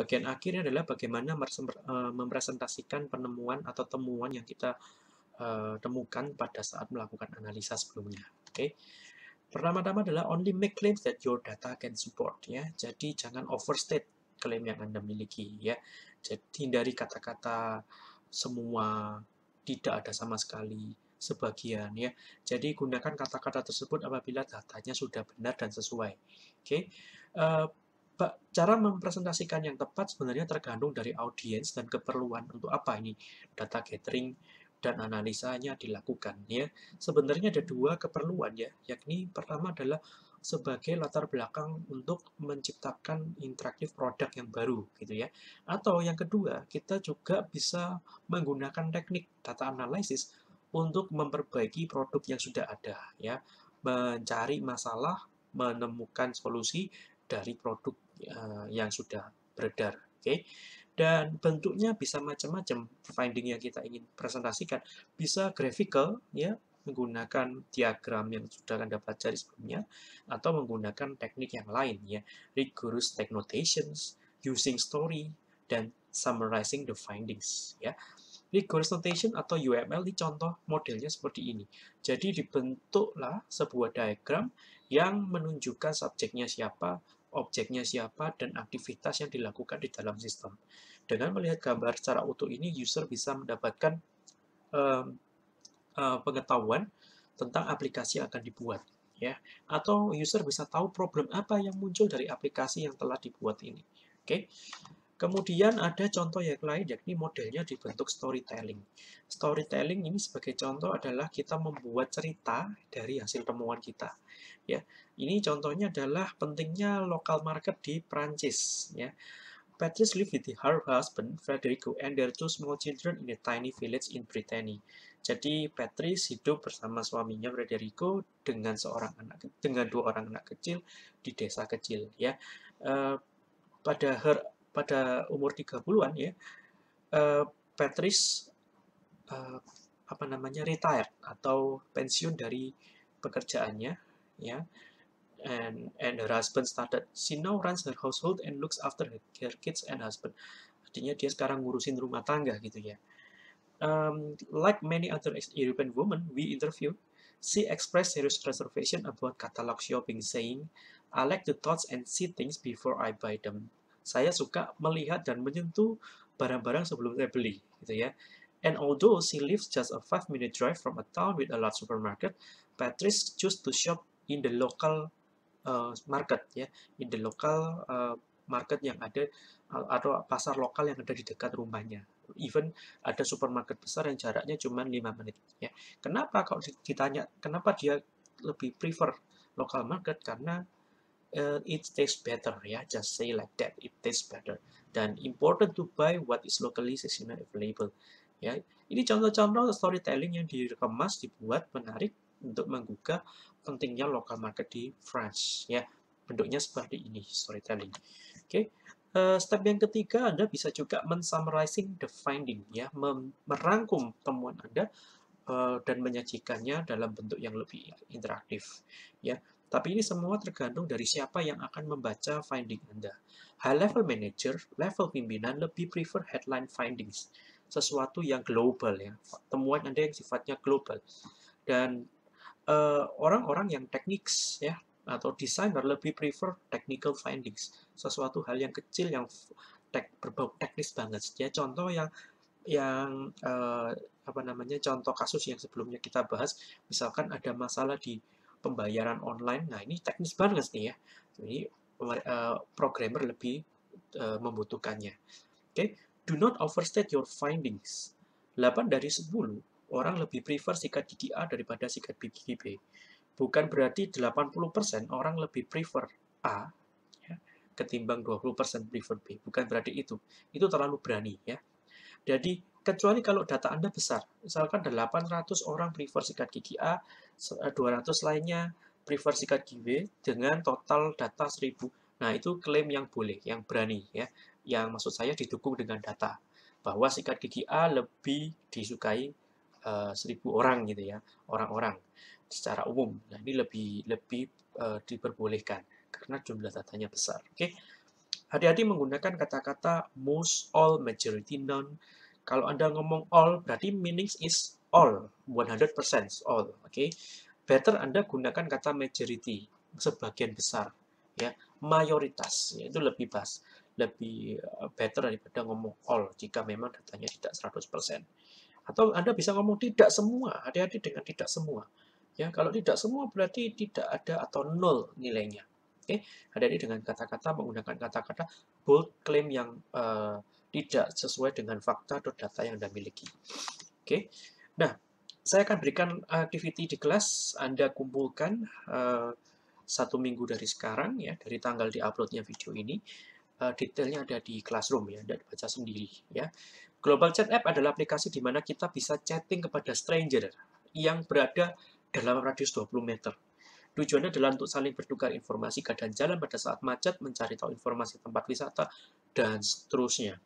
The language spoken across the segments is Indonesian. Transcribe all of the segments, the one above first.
Bagian akhirnya adalah bagaimana eh, mempresentasikan penemuan atau temuan yang kita eh, temukan pada saat melakukan analisa sebelumnya. Oke. Okay? Pertama-tama adalah only make claims that your data can support ya. Jadi jangan overstate klaim yang Anda miliki ya. Jadi hindari kata-kata semua, tidak ada sama sekali, sebagian ya. Jadi gunakan kata-kata tersebut apabila datanya sudah benar dan sesuai. Oke. Okay? Uh, eh, cara mempresentasikan yang tepat sebenarnya tergantung dari audiens dan keperluan untuk apa ini data gathering dan analisanya dilakukan ya. Sebenarnya ada dua keperluan ya, yakni pertama adalah sebagai latar belakang untuk menciptakan interaktif produk yang baru gitu ya. Atau yang kedua, kita juga bisa menggunakan teknik data analysis untuk memperbaiki produk yang sudah ada ya, mencari masalah, menemukan solusi dari produk Ya, yang sudah beredar. Oke. Okay? Dan bentuknya bisa macam-macam finding yang kita ingin presentasikan. Bisa graphical ya, menggunakan diagram yang sudah Anda pelajari sebelumnya atau menggunakan teknik yang lain ya, rigorous tech notations, using story dan summarizing the findings ya. Rigorous notation atau UML ini contoh modelnya seperti ini. Jadi dibentuklah sebuah diagram yang menunjukkan subjeknya siapa, objeknya siapa, dan aktivitas yang dilakukan di dalam sistem. Dengan melihat gambar secara utuh ini, user bisa mendapatkan uh, uh, pengetahuan tentang aplikasi yang akan dibuat. ya Atau user bisa tahu problem apa yang muncul dari aplikasi yang telah dibuat ini. Oke, okay? Kemudian ada contoh yang lain, yakni modelnya dibentuk storytelling. Storytelling ini sebagai contoh adalah kita membuat cerita dari hasil temuan kita. Ya, ini contohnya adalah pentingnya local market di Prancis. Ya. Patrice lived with her husband, Frederico, and their two small children in a tiny village in Brittany. Jadi Patrice hidup bersama suaminya Frederico dengan seorang anak dengan dua orang anak kecil di desa kecil ya. Uh, pada her pada umur 30-an ya, uh, Patrice uh, apa namanya retired atau pensiun dari pekerjaannya ya. And and her husband started. She now runs her household and looks after her, kids and husband. Artinya dia sekarang ngurusin rumah tangga gitu ya. Um, like many other European women we interviewed, she expressed serious reservation about catalog shopping, saying, I like the thoughts and see things before I buy them saya suka melihat dan menyentuh barang-barang sebelum saya beli, gitu ya. And although she lives just a five-minute drive from a town with a large supermarket, Patrice choose to shop in the local uh, market, ya, in the local uh, market yang ada uh, atau pasar lokal yang ada di dekat rumahnya. Even ada supermarket besar yang jaraknya cuma 5 menit. Ya. Kenapa kalau ditanya kenapa dia lebih prefer lokal market? Karena uh, it tastes better ya just say like that it tastes better dan important to buy what is locally seasonal available ya ini contoh-contoh storytelling yang dikemas dibuat menarik untuk menggugah pentingnya lokal market di France ya bentuknya seperti ini storytelling oke okay. uh, step yang ketiga anda bisa juga mensummarizing the finding ya merangkum temuan anda eh, dan menyajikannya dalam bentuk yang lebih interaktif ya tapi ini semua tergantung dari siapa yang akan membaca finding Anda. High level manager, level pimpinan lebih prefer headline findings, sesuatu yang global ya, temuan Anda yang sifatnya global. Dan eh, orang-orang uh, yang teknis ya atau desainer lebih prefer technical findings, sesuatu hal yang kecil yang tek, berbau teknis banget. Ya contoh yang yang uh, apa namanya contoh kasus yang sebelumnya kita bahas misalkan ada masalah di pembayaran online. Nah, ini teknis banget nih ya. Jadi, eh, programmer lebih eh, membutuhkannya. Oke, okay? do not overstate your findings. 8 dari 10 orang lebih prefer sikat gigi A daripada sikat gigi B. Bukan berarti 80% orang lebih prefer A ya, ketimbang 20% prefer B. Bukan berarti itu. Itu terlalu berani ya. Jadi, kecuali kalau data Anda besar, misalkan 800 orang prefer sikat gigi A, 200 eh, lainnya prefer sikat gigi dengan total data 1000. Nah, itu klaim yang boleh, yang berani ya. Yang maksud saya didukung dengan data bahwa sikat gigi A lebih disukai uh, eh, 1000 orang gitu ya, orang-orang secara umum. Nah, ini lebih lebih uh, diperbolehkan karena jumlah datanya besar. Oke. Okay? Hati-hati menggunakan kata-kata most, all, majority, non. Kalau Anda ngomong all berarti meaning is all 100% all oke okay? better Anda gunakan kata majority sebagian besar ya mayoritas ya, itu lebih pas lebih eh, better daripada ngomong all jika memang datanya tidak 100% atau Anda bisa ngomong tidak semua hati-hati dengan tidak semua ya kalau tidak semua berarti tidak ada atau nol nilainya oke okay? hati-hati dengan kata-kata menggunakan kata-kata bold claim yang uh, tidak sesuai dengan fakta atau data yang Anda miliki oke okay? Nah, saya akan berikan eh, activity di kelas, Anda kumpulkan uh, satu minggu dari sekarang, ya, dari tanggal di diuploadnya video ini. Uh, detailnya ada di Classroom, ya, Anda baca sendiri. ya. Global Chat App adalah aplikasi di mana kita bisa chatting kepada stranger yang berada dalam radius 20 meter. Tujuannya adalah untuk saling bertukar informasi keadaan jalan pada saat macet, mencari tahu informasi tempat wisata, dan seterusnya.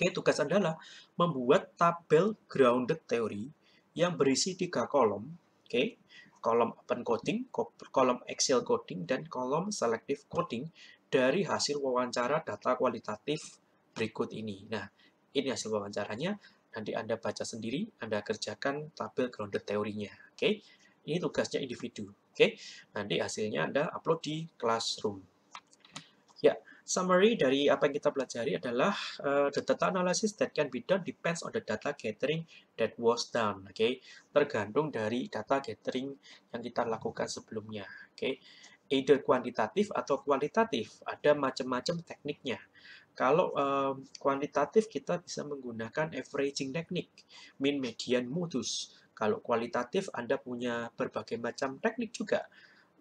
Oke, tugas Anda adalah membuat tabel grounded theory yang berisi tiga kolom. Oke, kolom open coding, kolom Excel coding, dan kolom selective coding dari hasil wawancara data kualitatif berikut ini. Nah, ini hasil wawancaranya. Nanti Anda baca sendiri, Anda kerjakan tabel grounded teorinya. Oke, ini tugasnya individu. Oke, nanti hasilnya Anda upload di Classroom. Summary dari apa yang kita pelajari adalah uh, eh, the data analysis that can be done depends on the data gathering that was done. Oke, okay? tergantung dari data gathering yang kita lakukan sebelumnya. Oke, okay? either kuantitatif atau kualitatif ada macam-macam tekniknya. Kalau um, kuantitatif kita bisa menggunakan averaging teknik, mean, median, modus. Kalau kualitatif Anda punya berbagai macam teknik juga.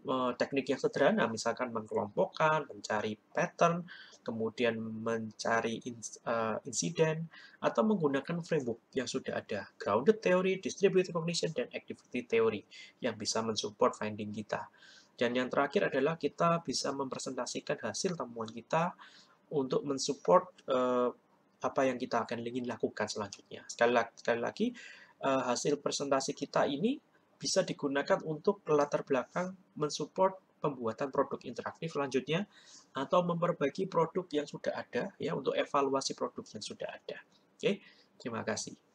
Eh, teknik yang sederhana, misalkan mengkelompokkan, mencari pattern, kemudian mencari eh, insiden, atau menggunakan framework yang sudah ada, grounded theory, distributed cognition, dan activity theory, yang bisa mensupport finding kita. Dan yang terakhir adalah kita bisa mempresentasikan hasil temuan kita untuk mensupport uh, apa yang kita akan ingin lakukan selanjutnya. Sekali lagi, sekali lagi uh, hasil presentasi kita ini bisa digunakan untuk latar belakang mensupport pembuatan produk interaktif selanjutnya atau memperbaiki produk yang sudah ada ya untuk evaluasi produk yang sudah ada. Oke, terima kasih.